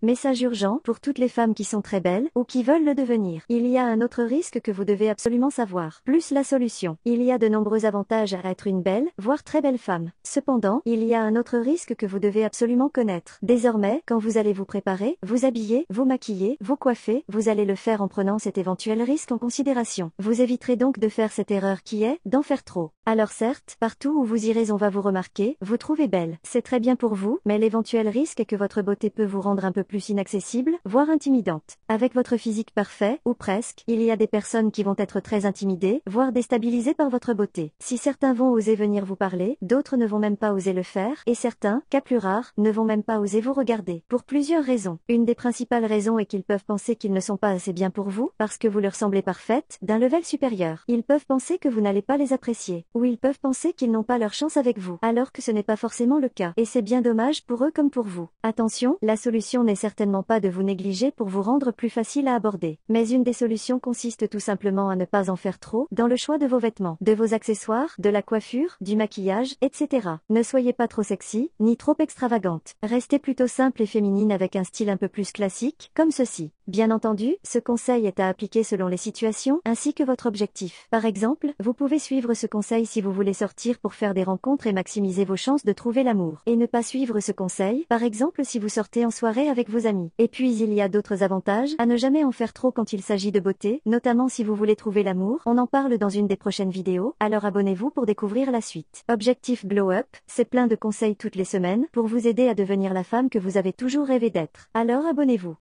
Message urgent pour toutes les femmes qui sont très belles ou qui veulent le devenir. Il y a un autre risque que vous devez absolument savoir, plus la solution. Il y a de nombreux avantages à être une belle, voire très belle femme. Cependant, il y a un autre risque que vous devez absolument connaître. Désormais, quand vous allez vous préparer, vous habiller, vous maquiller, vous coiffer, vous allez le faire en prenant cet éventuel risque en considération. Vous éviterez donc de faire cette erreur qui est d'en faire trop. Alors certes, partout où vous irez on va vous remarquer, vous trouvez belle. C'est très bien pour vous, mais l'éventuel risque est que votre beauté peut vous rendre un peu plus inaccessible, voire intimidante. Avec votre physique parfait, ou presque, il y a des personnes qui vont être très intimidées, voire déstabilisées par votre beauté. Si certains vont oser venir vous parler, d'autres ne vont même pas oser le faire, et certains, cas plus rares, ne vont même pas oser vous regarder. Pour plusieurs raisons. Une des principales raisons est qu'ils peuvent penser qu'ils ne sont pas assez bien pour vous, parce que vous leur semblez parfaite, d'un level supérieur. Ils peuvent penser que vous n'allez pas les apprécier, ou ils peuvent penser qu'ils n'ont pas leur chance avec vous, alors que ce n'est pas forcément le cas. Et c'est bien dommage pour eux comme pour vous. Attention, la solution n'est certainement pas de vous négliger pour vous rendre plus facile à aborder. Mais une des solutions consiste tout simplement à ne pas en faire trop dans le choix de vos vêtements, de vos accessoires, de la coiffure, du maquillage, etc. Ne soyez pas trop sexy, ni trop extravagante. Restez plutôt simple et féminine avec un style un peu plus classique, comme ceci. Bien entendu, ce conseil est à appliquer selon les situations ainsi que votre objectif. Par exemple, vous pouvez suivre ce conseil si vous voulez sortir pour faire des rencontres et maximiser vos chances de trouver l'amour. Et ne pas suivre ce conseil, par exemple si vous sortez en soirée avec vos amis. Et puis il y a d'autres avantages à ne jamais en faire trop quand il s'agit de beauté, notamment si vous voulez trouver l'amour. On en parle dans une des prochaines vidéos, alors abonnez-vous pour découvrir la suite. Objectif Glow Up, c'est plein de conseils toutes les semaines pour vous aider à devenir la femme que vous avez toujours rêvé d'être. Alors abonnez-vous.